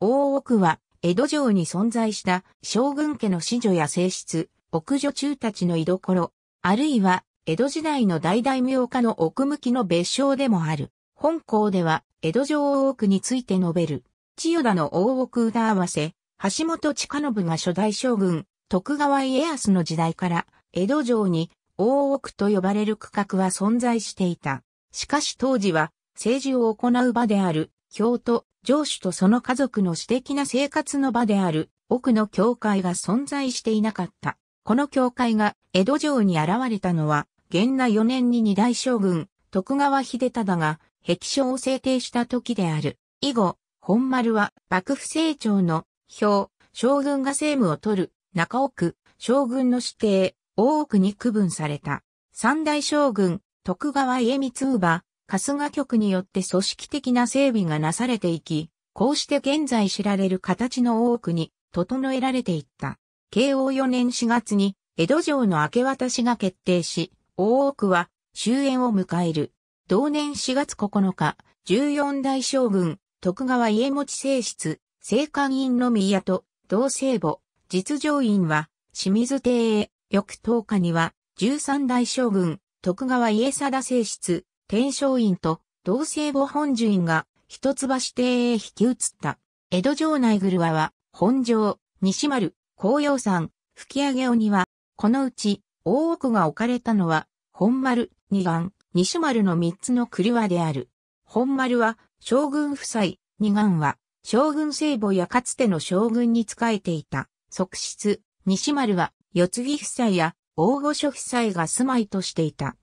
大奥は、江戸城に存在した将軍家の子女や正室、奥女中たちの居所、あるいは、江戸時代の大大名家の奥向きの別称でもある。本校では、江戸城大奥について述べる。千代田の大奥歌合わせ、橋本近信が初代将軍、徳川家康の時代から、江戸城に大奥と呼ばれる区画は存在していた。しかし当時は、政治を行う場である京都、上主とその家族の私的な生活の場である奥の教会が存在していなかった。この教会が江戸城に現れたのは、元那4年に二大将軍、徳川秀忠が壁書を制定した時である。以後、本丸は幕府成長の表、将軍が政務を取る、中奥、将軍の指定、大奥に区分された。三大将軍、徳川家光馬、春日局によって組織的な整備がなされていき、こうして現在知られる形の多くに整えられていった。慶応4年4月に江戸城の明け渡しが決定し、大奥は終焉を迎える。同年4月9日、14代将軍、徳川家持正室、正官院の宮と、同聖母、実情院は、清水邸へ、翌10日には、13代将軍、徳川家貞正室、天正院と同姓母本樹院が一橋邸へ引き移った。江戸城内ぐるわは、本城、西丸、紅葉山、吹上おは、このうち、大奥が置かれたのは、本丸、二眼、西丸の三つのるわである。本丸は、将軍夫妻、二眼は、将軍聖母やかつての将軍に仕えていた、側室、西丸は、四木夫妻や、大御所夫妻が住まいとしていた。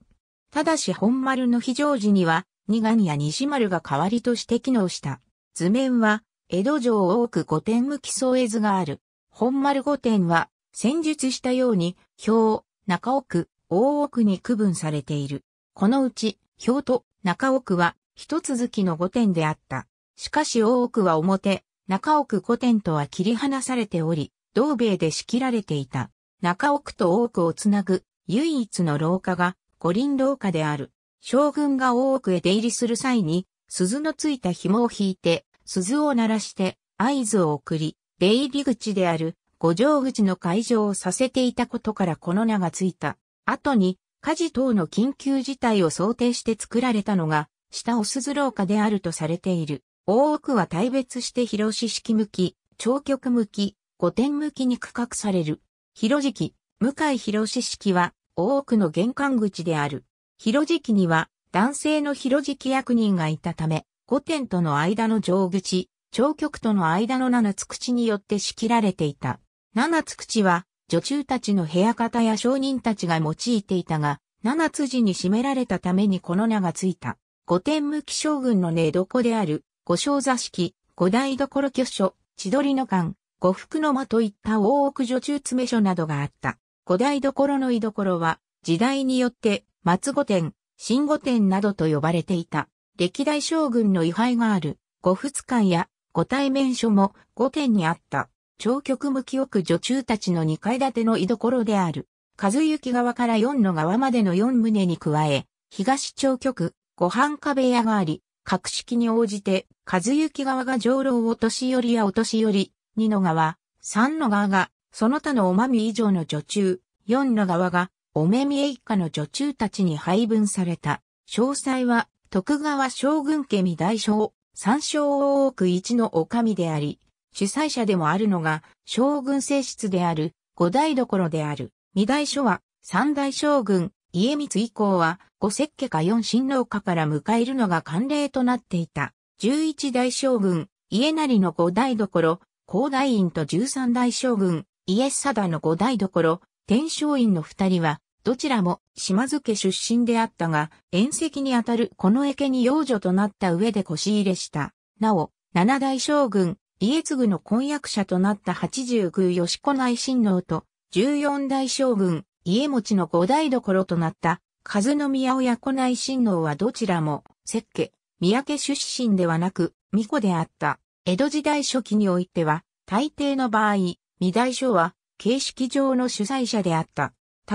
ただし本丸の非常時には、二眼や西丸が代わりとして機能した。図面は、江戸城多く五点向き層絵図がある。本丸五点は、戦術したように、表、中奥、大奥に区分されている。このうち、表と中奥は、一続きの五点であった。しかし大奥は表、中奥五点とは切り離されており、同米で仕切られていた。中奥と大奥をつなぐ、唯一の廊下が、五輪廊下である。将軍が大奥へ出入りする際に、鈴のついた紐を引いて、鈴を鳴らして合図を送り、出入り口である五条口の会場をさせていたことからこの名がついた。後に、火事等の緊急事態を想定して作られたのが、下お鈴廊下であるとされている。大奥は大別して広し式向き、長局向き、五点向きに区画される。広敷、向井広し式は、多くの玄関口である。広敷には男性の広敷役人がいたため、五殿との間の上口、長局との間の七つ口によって仕切られていた。七つ口は、女中たちの部屋方や商人たちが用いていたが、七つ字に占められたためにこの名がついた。五殿向き将軍の寝床である、五章座敷、五台所居所、千鳥の間、五福の間といった大奥女中詰所などがあった。古代どころの居所は、時代によって、松御殿、新御殿などと呼ばれていた。歴代将軍の位牌がある、五仏館や五対面所も御殿にあった。長局向き奥女中たちの二階建ての居所である。和幸側から四の側までの四棟に加え、東長局、五半壁屋があり、格式に応じて、和幸側が上楼お年寄りやお年寄り、二の側、三の側がその他のおまみ以上の女中、四の側が、おめみえ一家の女中たちに配分された。詳細は、徳川将軍家未大将、三将大奥一の女将であり、主催者でもあるのが、将軍正室である、五代所である。未大書は、三代将軍、家光以降は、五石家か四親王家から迎えるのが慣例となっていた。十一代将軍、家成の五代所、高大院と十三代将軍、イエス貞の五代所、天正院の二人は、どちらも島津家出身であったが、縁石にあたるこの池に養女となった上で腰入れした。なお、七代将軍、家継の婚約者となった八十九吉子内親王と、十四代将軍、家持の五代所となった、和宮親子内親王はどちらも、石家、三宅出身ではなく、巫女であった。江戸時代初期においては、大抵の場合、未大書は形式上の主催者であった。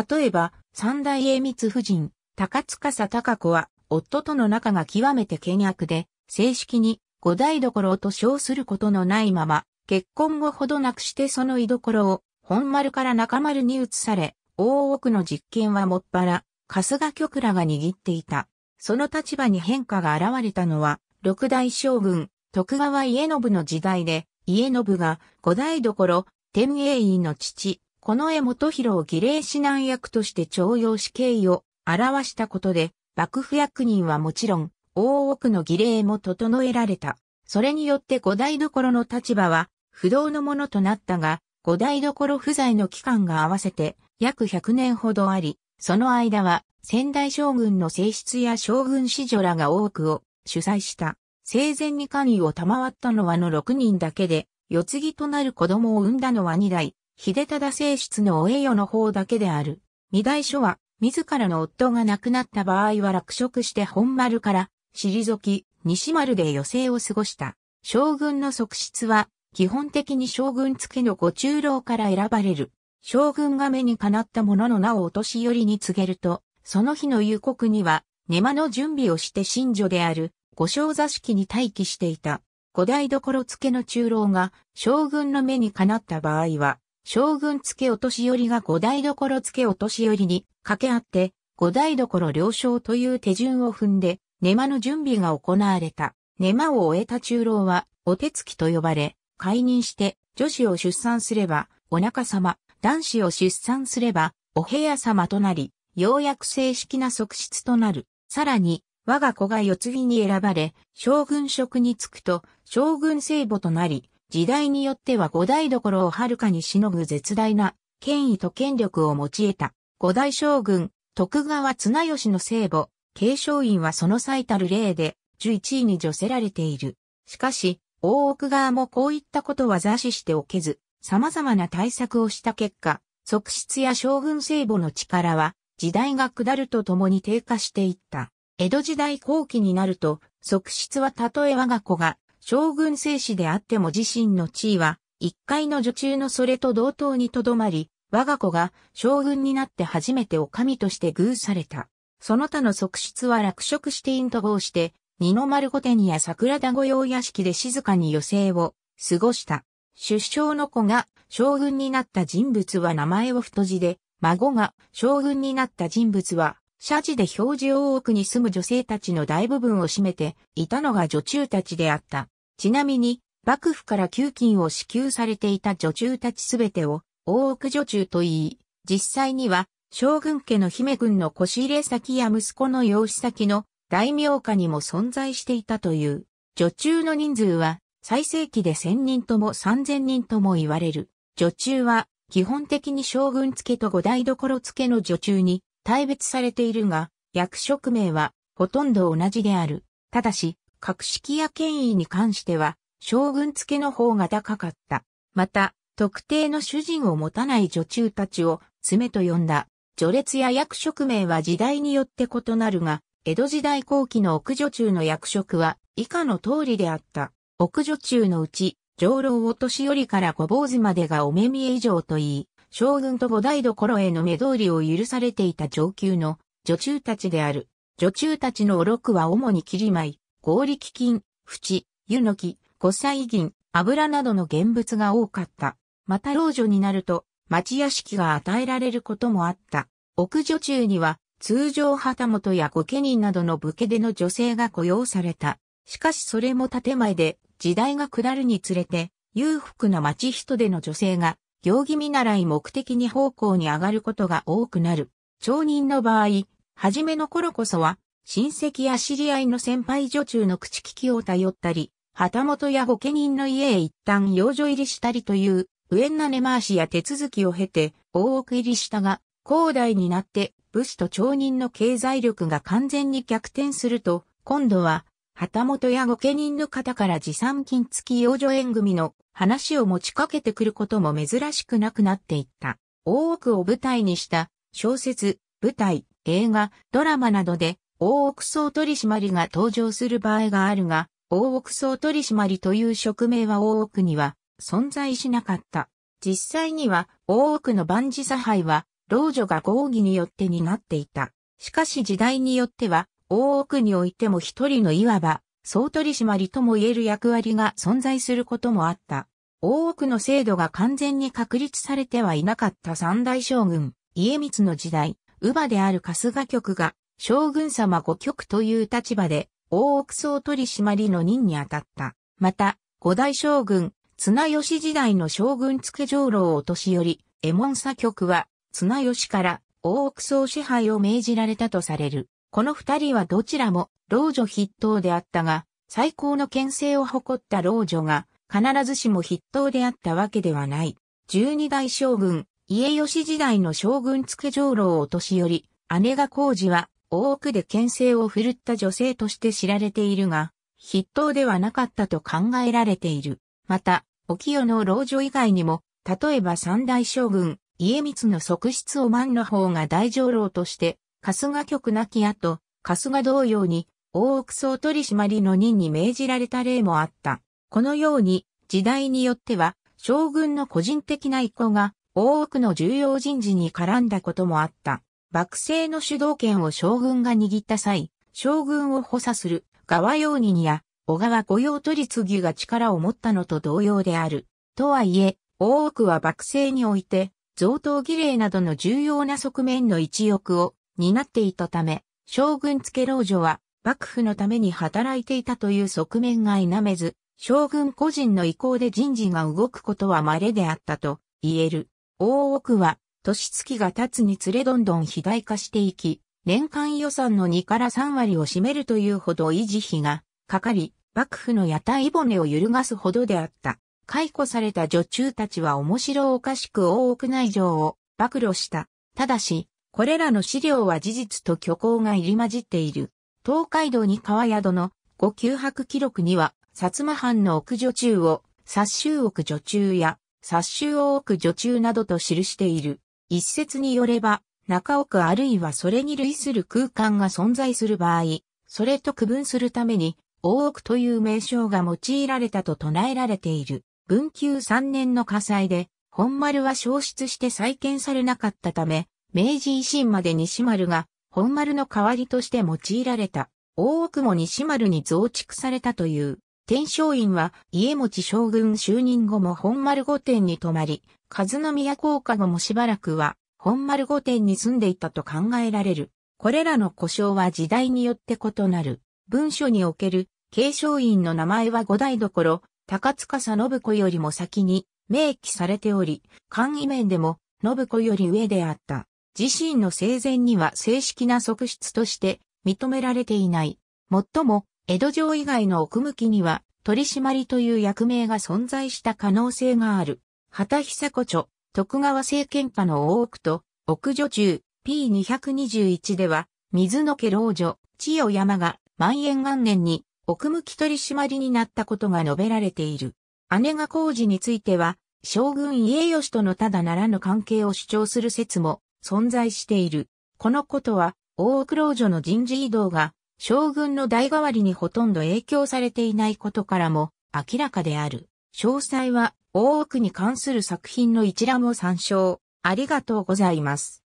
例えば、三代英光夫人、高司高子は、夫との仲が極めて険悪で、正式に五代どころと称することのないまま、結婚後ほどなくしてその居所を本丸から中丸に移され、大奥の実権はもっぱら、春日局らが握っていた。その立場に変化が現れたのは、六代将軍、徳川家信の時代で、家信が五代どころ、天英院の父、この江元弘を儀礼指南役として徴用し敬意を表したことで、幕府役人はもちろん、大奥の儀礼も整えられた。それによって五代所の立場は不動のものとなったが、五代所不在の期間が合わせて約100年ほどあり、その間は仙台将軍の性質や将軍子女らが多くを主催した。生前に官位を賜ったのはの6人だけで、世継ぎとなる子供を産んだのは二代、秀忠正室のお栄誉の方だけである。二代書は、自らの夫が亡くなった場合は落職して本丸から、退き、西丸で余生を過ごした。将軍の側室は、基本的に将軍付きのご中老から選ばれる。将軍が目にかなった者の名をお年寄りに告げると、その日の夕刻には、寝間の準備をして新女である、御小座敷に待機していた。五代どころ付けの中老が将軍の目にかなった場合は、将軍付けお年寄りが五代どころ付けお年寄りに掛け合って、五代どころ了承という手順を踏んで、寝間の準備が行われた。寝間を終えた中老は、お手つきと呼ばれ、解任して、女子を出産すれば、お腹様、男子を出産すれば、お部屋様となり、ようやく正式な側室となる。さらに、我が子が世継ぎに選ばれ、将軍職に就くと、将軍聖母となり、時代によっては五代所を遥かにしのぐ絶大な権威と権力を持ち得た五代将軍徳川綱吉の聖母、継承院はその最たる例で11位に除せられている。しかし、大奥側もこういったことは座視しておけず、様々な対策をした結果、側室や将軍聖母の力は時代が下るとともに低下していった。江戸時代後期になると、側室はたとえ我が子が将軍正史であっても自身の地位は一階の女中のそれと同等にとどまり、我が子が将軍になって初めてお神として偶された。その他の側室は落職して隠と合して、二の丸御殿や桜田御用屋敷で静かに余生を過ごした。出生の子が将軍になった人物は名前を太字で、孫が将軍になった人物は社寺で表示大奥に住む女性たちの大部分を占めていたのが女中たちであった。ちなみに、幕府から給金を支給されていた女中たちすべてを大奥女中と言い、実際には将軍家の姫軍の腰入れ先や息子の養子先の大名家にも存在していたという。女中の人数は最盛期で1000人とも3000人とも言われる。女中は基本的に将軍付けと五代所付けの女中に大別されているが、役職名はほとんど同じである。ただし、格式や権威に関しては、将軍付けの方が高かった。また、特定の主人を持たない女中たちを爪と呼んだ。序列や役職名は時代によって異なるが、江戸時代後期の奥女中の役職は以下の通りであった。奥女中のうち、上老を年寄りからご坊主までがお目見え以上といい、将軍と五代所への目通りを許されていた上級の女中たちである。女中たちのお六は主に切り合力金、縁、湯の木、五歳銀、油などの現物が多かった。また老女になると、町屋敷が与えられることもあった。奥女中には、通常旗本や御家人などの武家での女性が雇用された。しかしそれも建前で、時代が下るにつれて、裕福な町人での女性が行儀見習い目的に方向に上がることが多くなる。町人の場合、初めの頃こそは、親戚や知り合いの先輩女中の口利きを頼ったり、旗本や御家人の家へ一旦養女入りしたりという、上な根回しや手続きを経て、大奥入りしたが、広大になって、武士と町人の経済力が完全に逆転すると、今度は、旗本や御家人の方から持参金付き養女縁組の話を持ちかけてくることも珍しくなくなっていった。大奥を舞台にした小説、舞台、映画、ドラマなどで大奥総取締が登場する場合があるが、大奥総取締という職名は大奥には存在しなかった。実際には大奥の万事差配は老女が合議によって担っていた。しかし時代によっては大奥においても一人のいわば、総取締とも言える役割が存在することもあった。大奥の制度が完全に確立されてはいなかった三大将軍、家光の時代、乳母である春日局が、将軍様五局という立場で、大奥総取締の任に当たった。また、五大将軍、綱吉時代の将軍付上老を年寄り、右衛門左局は、綱吉から大奥総支配を命じられたとされる。この二人はどちらも老女筆頭であったが、最高の牽制を誇った老女が必ずしも筆頭であったわけではない。十二代将軍、家吉時代の将軍付上老を年寄り、姉が工事は大奥で牽制を振るった女性として知られているが、筆頭ではなかったと考えられている。また、お清の老女以外にも、例えば三大将軍、家光の側室を万の方が大上老として春日局なき後、春日同様に、大奥総取締の任に命じられた例もあった。このように、時代によっては、将軍の個人的な意向が、大奥の重要人事に絡んだこともあった。幕政の主導権を将軍が握った際、将軍を補佐する、側用人や、小川御用取次が力を持ったのと同様である。とはいえ、大奥は幕政において、贈答儀礼などの重要な側面の一翼を担っていたため、将軍付老女は幕府のために働いていたという側面が否めず、将軍個人の意向で人事が動くことは稀であったと言える。大奥は、年月が経つにつれどんどん肥大化していき、年間予算の2から3割を占めるというほど維持費がかかり、幕府の屋台骨を揺るがすほどであった。解雇された女中たちは面白おかしく大奥内情を暴露した。ただし、これらの資料は事実と虚構が入り混じっている。東海道に川宿の五九博記録には、薩摩藩の奥女中を、殺衆奥女中や、殺衆大奥女中などと記している。一説によれば、中奥あるいはそれに類する空間が存在する場合、それと区分するために、大奥という名称が用いられたと唱えられている。文久3年の火災で、本丸は消失して再建されなかったため、明治維新まで西丸が本丸の代わりとして用いられた大奥も西丸に増築されたという。天正院は家持将軍就任後も本丸御殿に泊まり、和宮高下後もしばらくは本丸御殿に住んでいたと考えられる。これらの故障は時代によって異なる。文書における継承院の名前は五代どころ、高塚さ信子よりも先に明記されており、簡易面でも信子より上であった。自身の生前には正式な側室として認められていない。もっとも、江戸城以外の奥向きには取締りという役名が存在した可能性がある。畑久子著、徳川政権下の大奥と、奥女中、P221 では、水野家老女、千代山が、万延元年に、奥向き取締りになったことが述べられている。姉が工事については、将軍家義とのただならぬ関係を主張する説も存在している。このことは、大奥老女の人事異動が、将軍の代替わりにほとんど影響されていないことからも明らかである。詳細は、大奥に関する作品の一覧を参照。ありがとうございます。